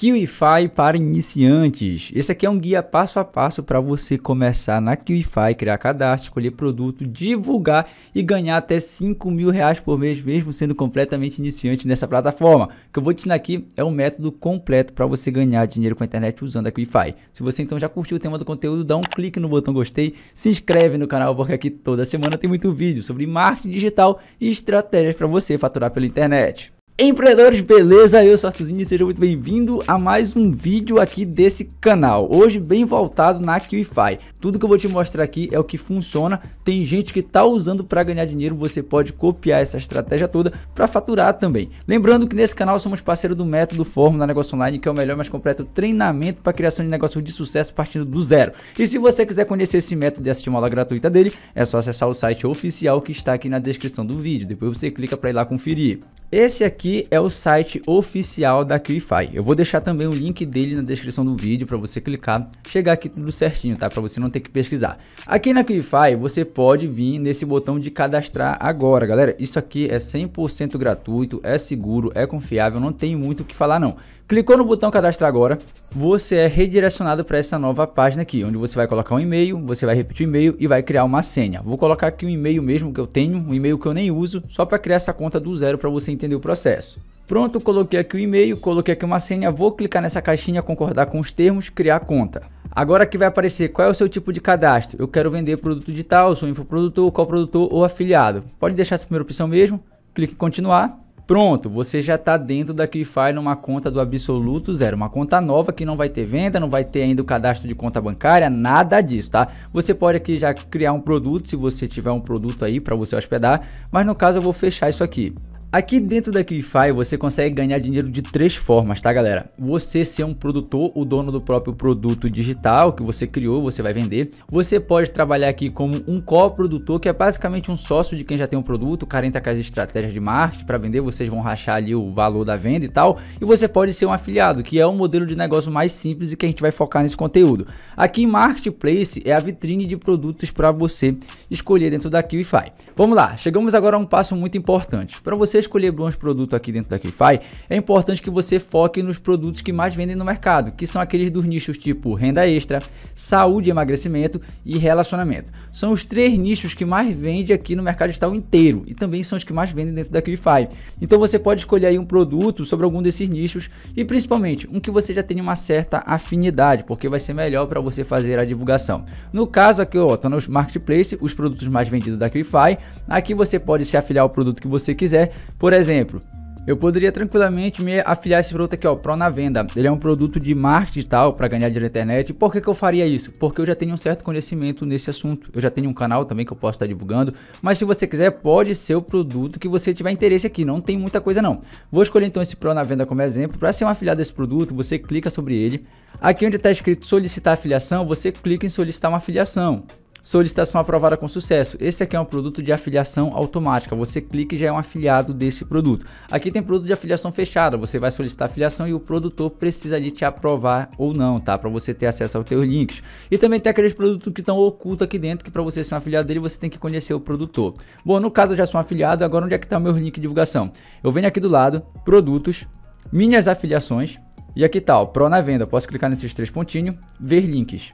QIFI para iniciantes. Esse aqui é um guia passo a passo para você começar na QIFI, criar cadastro, escolher produto, divulgar e ganhar até 5 mil reais por mês, mesmo sendo completamente iniciante nessa plataforma. O que eu vou te ensinar aqui é um método completo para você ganhar dinheiro com a internet usando a QIFI. Se você então já curtiu o tema do conteúdo, dá um clique no botão gostei, se inscreve no canal, porque aqui toda semana tem muito vídeo sobre marketing digital e estratégias para você faturar pela internet. Empreendedores, beleza? Eu sou Arthurzinho e seja muito bem-vindo a mais um vídeo aqui desse canal. Hoje bem voltado na QIFI. Tudo que eu vou te mostrar aqui é o que funciona. Tem gente que está usando para ganhar dinheiro, você pode copiar essa estratégia toda para faturar também. Lembrando que nesse canal somos parceiro do Método Fórmula Negócio Online, que é o melhor mais completo treinamento para criação de negócio de sucesso partindo do zero. E se você quiser conhecer esse método e assistir uma aula gratuita dele, é só acessar o site oficial que está aqui na descrição do vídeo. Depois você clica para ir lá conferir. Esse aqui que é o site oficial da Clify. Eu vou deixar também o link dele na descrição do vídeo para você clicar, chegar aqui tudo certinho, tá? Para você não ter que pesquisar. Aqui na Clify, você pode vir nesse botão de cadastrar agora, galera. Isso aqui é 100% gratuito, é seguro, é confiável, não tem muito o que falar não. Clicou no botão cadastrar agora, você é redirecionado para essa nova página aqui, onde você vai colocar um e-mail, você vai repetir o e-mail e vai criar uma senha. Vou colocar aqui um e-mail mesmo que eu tenho, um e-mail que eu nem uso, só para criar essa conta do zero para você entender o processo. Pronto, coloquei aqui o e-mail, coloquei aqui uma senha, vou clicar nessa caixinha, concordar com os termos, criar conta. Agora que vai aparecer qual é o seu tipo de cadastro. Eu quero vender produto digital, sou infoprodutor, coprodutor ou afiliado. Pode deixar essa primeira opção mesmo, clique em continuar. Pronto, você já está dentro da Qify numa conta do absoluto zero, uma conta nova que não vai ter venda, não vai ter ainda o cadastro de conta bancária, nada disso, tá? Você pode aqui já criar um produto, se você tiver um produto aí para você hospedar, mas no caso eu vou fechar isso aqui. Aqui dentro da Qify você consegue ganhar dinheiro de três formas, tá galera? Você ser um produtor, o dono do próprio produto digital que você criou, você vai vender. Você pode trabalhar aqui como um co-produtor, que é basicamente um sócio de quem já tem um produto, o cara entra com as estratégias de marketing para vender, vocês vão rachar ali o valor da venda e tal. E você pode ser um afiliado, que é o um modelo de negócio mais simples e que a gente vai focar nesse conteúdo. Aqui em Marketplace é a vitrine de produtos para você escolher dentro da Qify. Vamos lá, chegamos agora a um passo muito importante. Para você escolher bons produtos aqui dentro da KeyFi, é importante que você foque nos produtos que mais vendem no mercado, que são aqueles dos nichos tipo renda extra, saúde e emagrecimento e relacionamento. São os três nichos que mais vende aqui no mercado digital inteiro e também são os que mais vendem dentro da KeyFi. Então você pode escolher aí um produto sobre algum desses nichos e principalmente um que você já tenha uma certa afinidade, porque vai ser melhor para você fazer a divulgação. No caso aqui, ó, tá nos marketplace, os produtos mais vendidos da KeyFi. Aqui você pode se afiliar ao produto que você quiser por exemplo, eu poderia tranquilamente me afiliar a esse produto aqui, ó, Pro na venda. Ele é um produto de marketing tal para ganhar dinheiro na internet. Por que, que eu faria isso? Porque eu já tenho um certo conhecimento nesse assunto. Eu já tenho um canal também que eu posso estar divulgando. Mas se você quiser, pode ser o produto que você tiver interesse aqui. Não tem muita coisa não. Vou escolher então esse Pro na venda como exemplo. Para ser um afiliado desse produto, você clica sobre ele. Aqui onde está escrito solicitar afiliação, você clica em solicitar uma afiliação. Solicitação aprovada com sucesso. Esse aqui é um produto de afiliação automática. Você clica e já é um afiliado desse produto. Aqui tem produto de afiliação fechada. Você vai solicitar afiliação e o produtor precisa ali te aprovar ou não, tá? Para você ter acesso aos teus links. E também tem aqueles produtos que estão ocultos aqui dentro, que para você ser um afiliado dele, você tem que conhecer o produtor. Bom, no caso eu já sou um afiliado, agora onde é que está o meu link de divulgação? Eu venho aqui do lado, produtos, minhas afiliações. E aqui tá, ó, Pro na venda. Posso clicar nesses três pontinhos, ver links.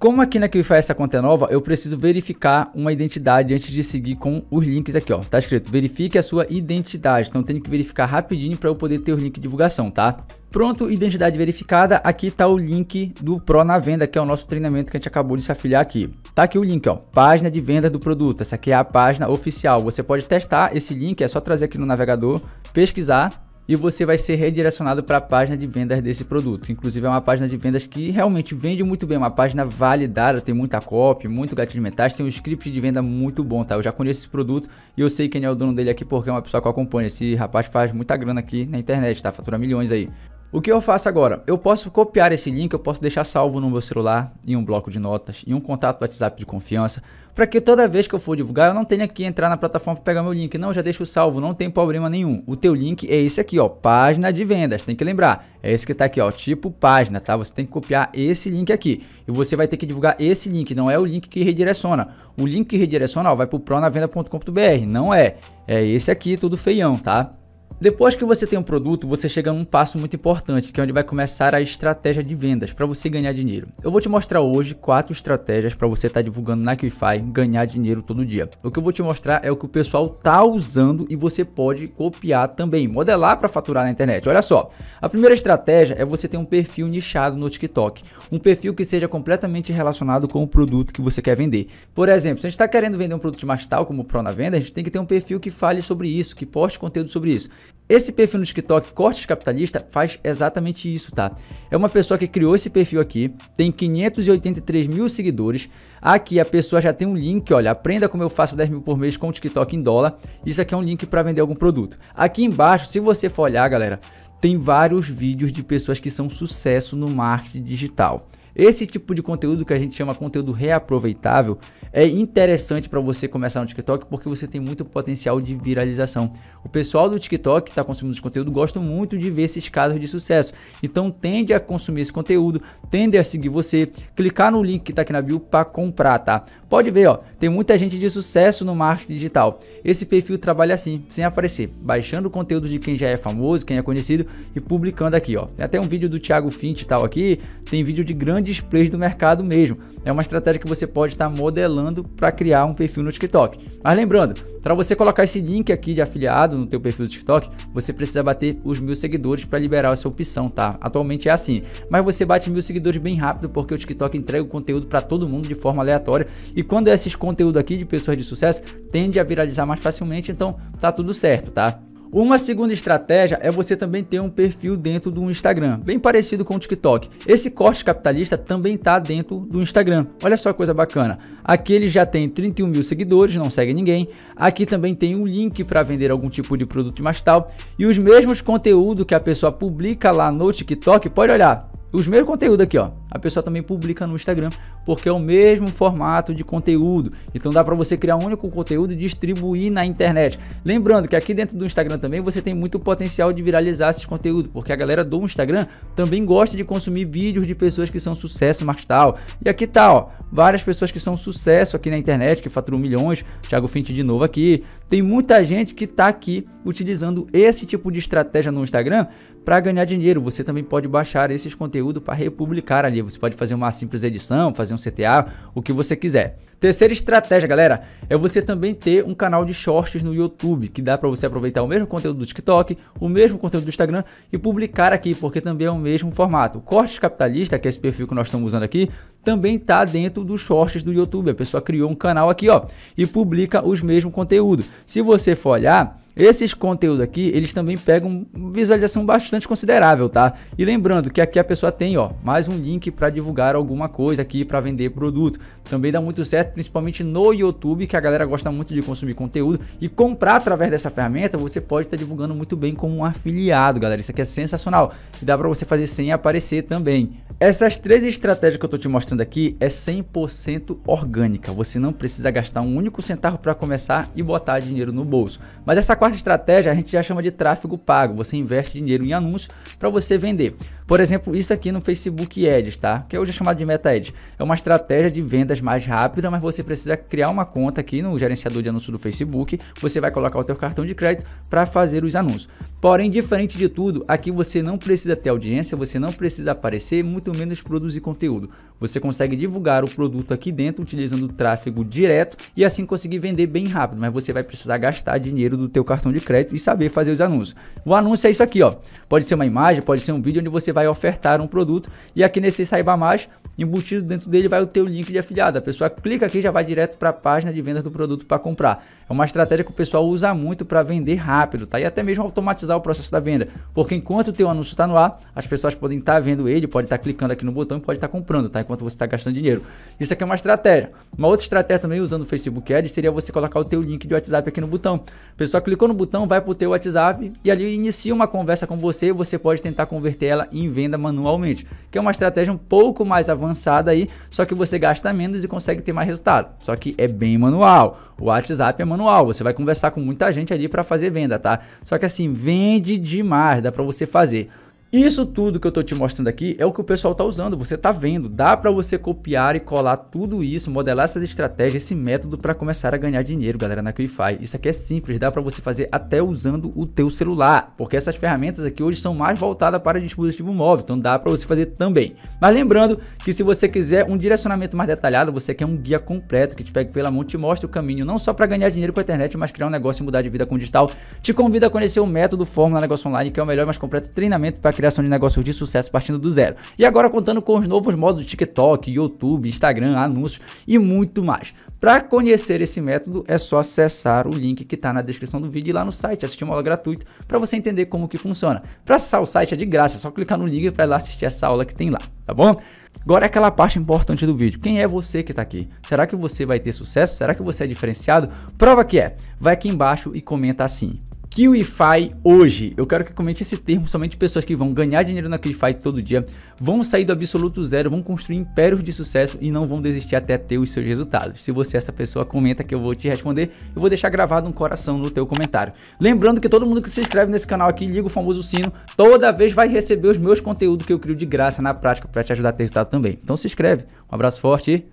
Como aqui na QFS essa conta é nova, eu preciso verificar uma identidade antes de seguir com os links aqui, ó. Tá escrito, verifique a sua identidade. Então, eu tenho que verificar rapidinho para eu poder ter o link de divulgação, tá? Pronto, identidade verificada. Aqui tá o link do Pro na venda, que é o nosso treinamento que a gente acabou de se afiliar aqui. Tá aqui o link, ó. Página de venda do produto. Essa aqui é a página oficial. Você pode testar esse link, é só trazer aqui no navegador, pesquisar e você vai ser redirecionado para a página de vendas desse produto. Inclusive é uma página de vendas que realmente vende muito bem, é uma página validada, tem muita copy, muito gatilho mental, tem um script de venda muito bom, tá? Eu já conheço esse produto e eu sei quem é o dono dele aqui porque é uma pessoa que eu acompanho. Esse rapaz faz muita grana aqui na internet, tá? Fatura milhões aí. O que eu faço agora? Eu posso copiar esse link, eu posso deixar salvo no meu celular, em um bloco de notas, em um contato do WhatsApp de confiança, para que toda vez que eu for divulgar, eu não tenha que entrar na plataforma para pegar meu link. Não, já deixo salvo, não tem problema nenhum. O teu link é esse aqui, ó, página de vendas, tem que lembrar. É esse que está aqui, ó, tipo página, tá? Você tem que copiar esse link aqui. E você vai ter que divulgar esse link, não é o link que redireciona. O link que redireciona, ó, vai pro pronavenda.com.br, não é. É esse aqui, tudo feião, tá? Depois que você tem um produto, você chega a um passo muito importante, que é onde vai começar a estratégia de vendas para você ganhar dinheiro. Eu vou te mostrar hoje quatro estratégias para você estar tá divulgando na QIFI, ganhar dinheiro todo dia. O que eu vou te mostrar é o que o pessoal tá usando e você pode copiar também, modelar para faturar na internet. Olha só, a primeira estratégia é você ter um perfil nichado no TikTok, um perfil que seja completamente relacionado com o produto que você quer vender. Por exemplo, se a gente está querendo vender um produto mais tal como o Pro na venda, a gente tem que ter um perfil que fale sobre isso, que poste conteúdo sobre isso. Esse perfil no TikTok, Cortes Capitalista, faz exatamente isso, tá? É uma pessoa que criou esse perfil aqui, tem 583 mil seguidores. Aqui a pessoa já tem um link, olha, aprenda como eu faço 10 mil por mês com o TikTok em dólar. Isso aqui é um link para vender algum produto. Aqui embaixo, se você for olhar, galera, tem vários vídeos de pessoas que são sucesso no marketing digital. Esse tipo de conteúdo que a gente chama conteúdo reaproveitável é interessante para você começar no TikTok porque você tem muito potencial de viralização. O pessoal do TikTok que está consumindo esse conteúdo gosta muito de ver esses casos de sucesso. Então tende a consumir esse conteúdo, tende a seguir você, clicar no link que está aqui na bio para comprar, tá? Pode ver, ó, tem muita gente de sucesso no marketing digital. Esse perfil trabalha assim, sem aparecer, baixando o conteúdo de quem já é famoso, quem é conhecido e publicando aqui, ó. Tem até um vídeo do Thiago Fint e tal aqui, tem vídeo de grande displays do mercado mesmo. É uma estratégia que você pode estar modelando para criar um perfil no TikTok. Mas lembrando, para você colocar esse link aqui de afiliado no teu perfil do TikTok, você precisa bater os mil seguidores para liberar essa opção, tá? Atualmente é assim. Mas você bate mil seguidores bem rápido porque o TikTok entrega o conteúdo para todo mundo de forma aleatória. E quando é esses conteúdos aqui de pessoas de sucesso, tende a viralizar mais facilmente, então tá tudo certo, tá? Uma segunda estratégia é você também ter um perfil dentro do Instagram, bem parecido com o TikTok. Esse corte capitalista também está dentro do Instagram. Olha só a coisa bacana. Aqui ele já tem 31 mil seguidores, não segue ninguém. Aqui também tem um link para vender algum tipo de produto mais tal. E os mesmos conteúdos que a pessoa publica lá no TikTok, pode olhar. Os mesmos conteúdos aqui, ó a pessoa também publica no Instagram, porque é o mesmo formato de conteúdo. Então dá para você criar um único conteúdo e distribuir na internet. Lembrando que aqui dentro do Instagram também você tem muito potencial de viralizar esses conteúdos, porque a galera do Instagram também gosta de consumir vídeos de pessoas que são sucesso marketal. E aqui tá, ó, várias pessoas que são sucesso aqui na internet, que faturam milhões, Thiago Fint de novo aqui. Tem muita gente que tá aqui utilizando esse tipo de estratégia no Instagram para ganhar dinheiro. Você também pode baixar esses conteúdos para republicar ali ali você pode fazer uma simples edição, fazer um CTA, o que você quiser. Terceira estratégia, galera, é você também ter um canal de shorts no YouTube, que dá para você aproveitar o mesmo conteúdo do TikTok, o mesmo conteúdo do Instagram e publicar aqui, porque também é o mesmo formato. O Cortes Capitalista, que é esse perfil que nós estamos usando aqui, também tá dentro dos shorts do YouTube. A pessoa criou um canal aqui, ó, e publica os mesmos conteúdos. Se você for olhar, esses conteúdos aqui, eles também pegam visualização bastante considerável, tá? E lembrando que aqui a pessoa tem, ó, mais um link para divulgar alguma coisa aqui, para vender produto. Também dá muito certo principalmente no YouTube, que a galera gosta muito de consumir conteúdo e comprar através dessa ferramenta, você pode estar tá divulgando muito bem como um afiliado, galera. Isso aqui é sensacional. E dá para você fazer sem aparecer também. Essas três estratégias que eu estou te mostrando aqui é 100% orgânica. Você não precisa gastar um único centavo para começar e botar dinheiro no bolso. Mas essa quarta estratégia a gente já chama de tráfego pago. Você investe dinheiro em anúncios para você vender. Por exemplo, isso aqui no Facebook Ads, tá? Que é hoje é chamado de Meta Ads. É uma estratégia de vendas mais rápida, mas mas você precisa criar uma conta aqui no gerenciador de anúncios do Facebook. Você vai colocar o teu cartão de crédito para fazer os anúncios. Porém, diferente de tudo, aqui você não precisa ter audiência, você não precisa aparecer, muito menos produzir conteúdo. Você consegue divulgar o produto aqui dentro utilizando o tráfego direto e assim conseguir vender bem rápido, mas você vai precisar gastar dinheiro do teu cartão de crédito e saber fazer os anúncios. O anúncio é isso aqui, ó. Pode ser uma imagem, pode ser um vídeo onde você vai ofertar um produto e aqui nesse saiba mais, embutido dentro dele vai o teu link de afiliado. A pessoa clica aqui e já vai direto para a página de venda do produto para comprar. É uma estratégia que o pessoal usa muito para vender rápido, tá? E até mesmo automatizar automatizar o processo da venda. Porque enquanto o teu anúncio está no ar, as pessoas podem estar tá vendo ele, podem estar tá clicando aqui no botão e podem estar tá comprando, tá? Enquanto você está gastando dinheiro. Isso aqui é uma estratégia. Uma outra estratégia também usando o Facebook Ads seria você colocar o teu link de WhatsApp aqui no botão. A pessoa clicou no botão, vai para o teu WhatsApp e ali inicia uma conversa com você e você pode tentar converter ela em venda manualmente. Que é uma estratégia um pouco mais avançada aí, só que você gasta menos e consegue ter mais resultado. Só que é bem manual. O WhatsApp é manual, você vai conversar com muita gente ali para fazer venda, tá? Só que assim, vende demais, dá para você fazer. Isso tudo que eu estou te mostrando aqui é o que o pessoal está usando, você está vendo. Dá para você copiar e colar tudo isso, modelar essas estratégias, esse método para começar a ganhar dinheiro, galera, na Qlify. Isso aqui é simples, dá para você fazer até usando o teu celular, porque essas ferramentas aqui hoje são mais voltadas para dispositivo móvel, então dá para você fazer também. Mas lembrando que se você quiser um direcionamento mais detalhado, você quer um guia completo que te pegue pela mão, te mostre o caminho não só para ganhar dinheiro com a internet, mas criar um negócio e mudar de vida com o digital, te convido a conhecer o método Fórmula Negócio Online, que é o melhor e mais completo treinamento para criação de negócios de sucesso partindo do zero. E agora contando com os novos modos de TikTok, YouTube, Instagram, anúncios e muito mais. Para conhecer esse método, é só acessar o link que está na descrição do vídeo e lá no site, assistir uma aula gratuita para você entender como que funciona. Para acessar o site é de graça, é só clicar no link para lá assistir essa aula que tem lá, tá bom? Agora é aquela parte importante do vídeo. Quem é você que está aqui? Será que você vai ter sucesso? Será que você é diferenciado? Prova que é. Vai aqui embaixo e comenta assim. QIFI hoje. Eu quero que comente esse termo, somente pessoas que vão ganhar dinheiro na QIFI todo dia, vão sair do absoluto zero, vão construir impérios de sucesso e não vão desistir até ter os seus resultados. Se você é essa pessoa, comenta que eu vou te responder. Eu vou deixar gravado um coração no teu comentário. Lembrando que todo mundo que se inscreve nesse canal aqui, liga o famoso sino, toda vez vai receber os meus conteúdos que eu crio de graça na prática para te ajudar a ter resultado também. Então se inscreve. Um abraço forte e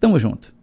tamo junto.